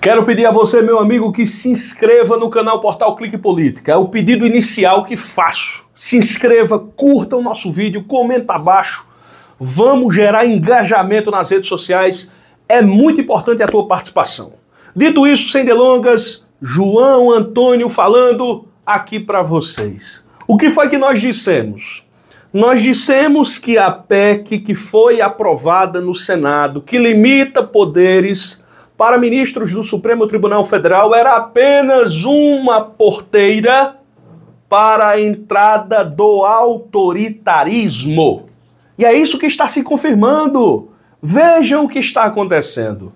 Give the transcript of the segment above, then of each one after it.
Quero pedir a você, meu amigo, que se inscreva no canal Portal Clique Política. É o pedido inicial que faço. Se inscreva, curta o nosso vídeo, comenta abaixo. Vamos gerar engajamento nas redes sociais. É muito importante a tua participação. Dito isso, sem delongas, João Antônio falando aqui para vocês. O que foi que nós dissemos? Nós dissemos que a PEC que foi aprovada no Senado, que limita poderes para ministros do Supremo Tribunal Federal era apenas uma porteira para a entrada do autoritarismo. E é isso que está se confirmando. Vejam o que está acontecendo.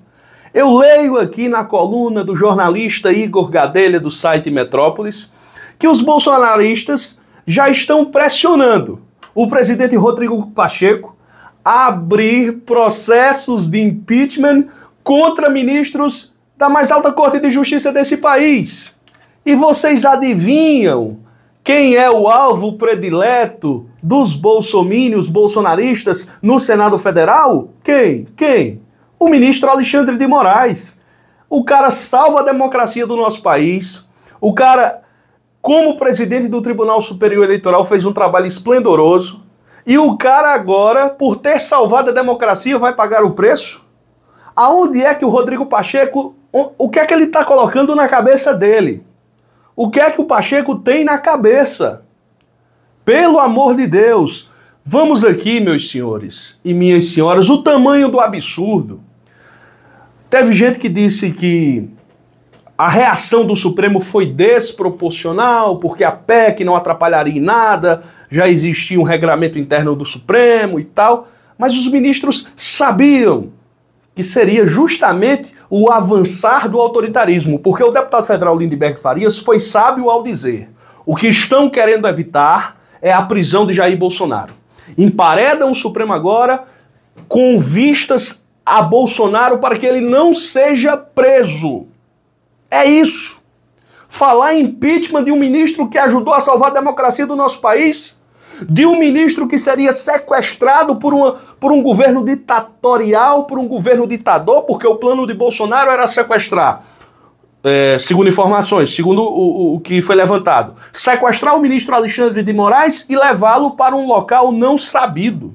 Eu leio aqui na coluna do jornalista Igor Gadelha do site Metrópolis que os bolsonaristas já estão pressionando o presidente Rodrigo Pacheco a abrir processos de impeachment contra ministros da mais alta corte de justiça desse país. E vocês adivinham quem é o alvo predileto dos bolsomínios bolsonaristas no Senado Federal? Quem? Quem? O ministro Alexandre de Moraes. O cara salva a democracia do nosso país. O cara, como presidente do Tribunal Superior Eleitoral, fez um trabalho esplendoroso. E o cara agora, por ter salvado a democracia, vai pagar o preço? Aonde é que o Rodrigo Pacheco, o que é que ele está colocando na cabeça dele? O que é que o Pacheco tem na cabeça? Pelo amor de Deus, vamos aqui, meus senhores e minhas senhoras, o tamanho do absurdo. Teve gente que disse que a reação do Supremo foi desproporcional, porque a PEC não atrapalharia em nada, já existia um regramento interno do Supremo e tal, mas os ministros sabiam que seria justamente o avançar do autoritarismo, porque o deputado federal Lindbergh Farias foi sábio ao dizer: o que estão querendo evitar é a prisão de Jair Bolsonaro. Emparedam o Supremo agora com vistas a Bolsonaro para que ele não seja preso. É isso. Falar em impeachment de um ministro que ajudou a salvar a democracia do nosso país de um ministro que seria sequestrado por, uma, por um governo ditatorial, por um governo ditador, porque o plano de Bolsonaro era sequestrar. É, segundo informações, segundo o, o, que foi levantado, sequestrar o ministro Alexandre de Moraes e levá-lo para um local não sabido.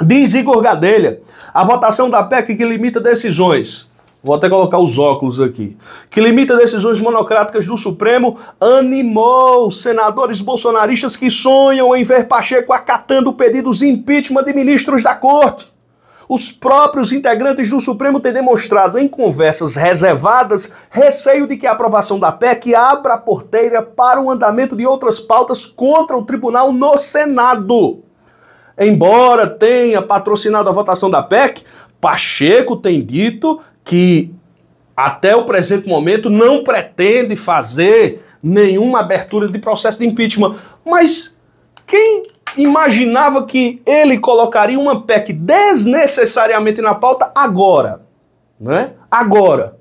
Diz Igor Gadelha, a votação da PEC que limita decisões Vou até colocar os óculos aqui. Que limita decisões monocráticas do Supremo, animou senadores bolsonaristas que sonham em ver Pacheco acatando pedidos de impeachment de ministros da corte. Os próprios integrantes do Supremo têm demonstrado em conversas reservadas receio de que a aprovação da PEC abra a porteira para o andamento de outras pautas contra o tribunal no Senado. Embora tenha patrocinado a votação da PEC, Pacheco tem dito que até o presente momento não pretende fazer nenhuma abertura de processo de impeachment. Mas quem imaginava que ele colocaria uma PEC desnecessariamente na pauta agora? Né? Agora.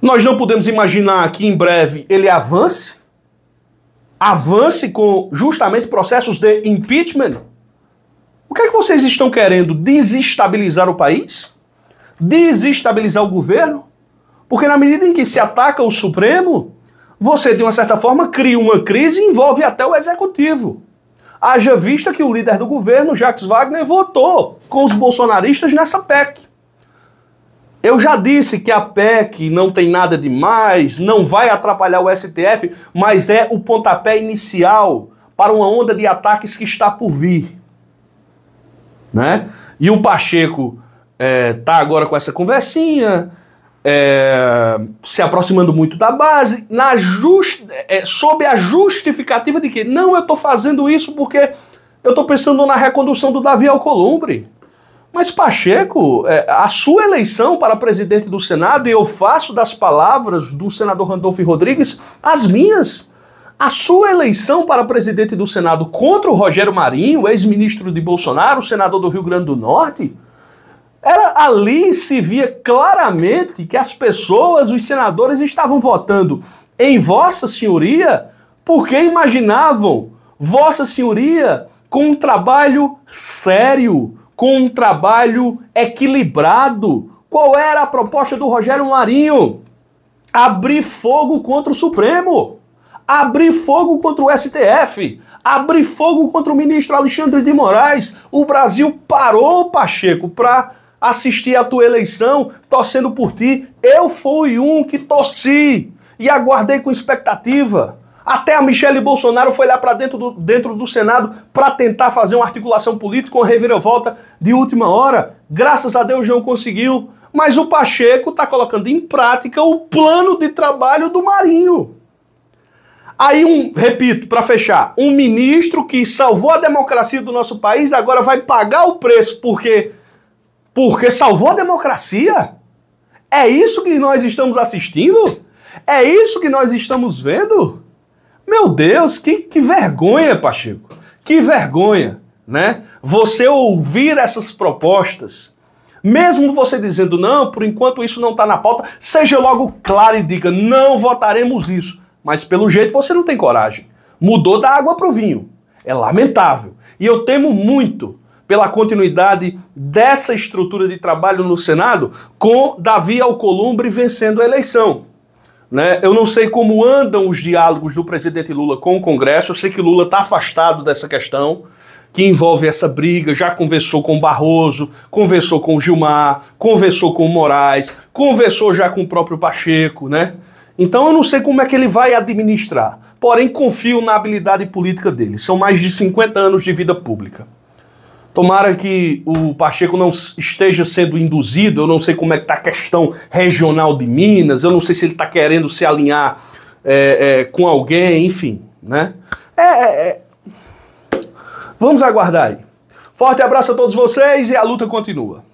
Nós não podemos imaginar que em breve ele avance, avance com justamente processos de impeachment. O que é que vocês estão querendo? Desestabilizar o país? desestabilizar o governo? Porque na medida em que se ataca o Supremo, você, de uma certa forma, cria uma crise e envolve até o executivo. Haja vista que o líder do governo, Jacques Wagner, votou com os bolsonaristas nessa PEC. Eu já disse que a PEC não tem nada de mais, não vai atrapalhar o STF, mas é o pontapé inicial para uma onda de ataques que está por vir. Né? E o Pacheco é, tá agora com essa conversinha, é, se aproximando muito da base, na just, é, sob a justificativa de que não, eu estou fazendo isso porque eu estou pensando na recondução do Davi Alcolumbre. Mas Pacheco, é, a sua eleição para presidente do Senado, e eu faço das palavras do senador Randolfo Rodrigues as minhas. A sua eleição para presidente do Senado contra o Rogério Marinho, ex-ministro de Bolsonaro, senador do Rio Grande do Norte, era ali se via claramente que as pessoas, os senadores, estavam votando em Vossa Senhoria porque imaginavam Vossa Senhoria com um trabalho sério, com um trabalho equilibrado. Qual era a proposta do Rogério Marinho? Abrir fogo contra o Supremo, abrir fogo contra o STF, abrir fogo contra o ministro Alexandre de Moraes. O Brasil parou, Pacheco, para assisti a tua eleição torcendo por ti. Eu fui um que torci e aguardei com expectativa. Até a Michele Bolsonaro foi lá para dentro do, dentro do Senado para tentar fazer uma articulação política, uma reviravolta de última hora. Graças a Deus não conseguiu. Mas o Pacheco está colocando em prática o plano de trabalho do Marinho. Aí, um, repito, para fechar, um ministro que salvou a democracia do nosso país agora vai pagar o preço porque porque salvou a democracia? É isso que nós estamos assistindo? É isso que nós estamos vendo? Meu Deus, que, que vergonha, Pacheco. Que vergonha, né? Você ouvir essas propostas, mesmo você dizendo não, por enquanto isso não está na pauta, seja logo claro e diga não votaremos isso. Mas pelo jeito você não tem coragem. Mudou da água para o vinho. É lamentável. E eu temo muito pela continuidade dessa estrutura de trabalho no Senado, com Davi Alcolumbre vencendo a eleição. Né? Eu não sei como andam os diálogos do presidente Lula com o Congresso, eu sei que Lula está afastado dessa questão que envolve essa briga, já conversou com Barroso, conversou com Gilmar, conversou com Moraes, conversou já com o próprio Pacheco, né? Então eu não sei como é que ele vai administrar, porém confio na habilidade política dele. São mais de 50 anos de vida pública. Tomara que o Pacheco não esteja sendo induzido, eu não sei como é que está a questão regional de Minas, eu não sei se ele está querendo se alinhar é, é, com alguém, enfim, né? É, é, é, Vamos aguardar aí. Forte abraço a todos vocês e a luta continua.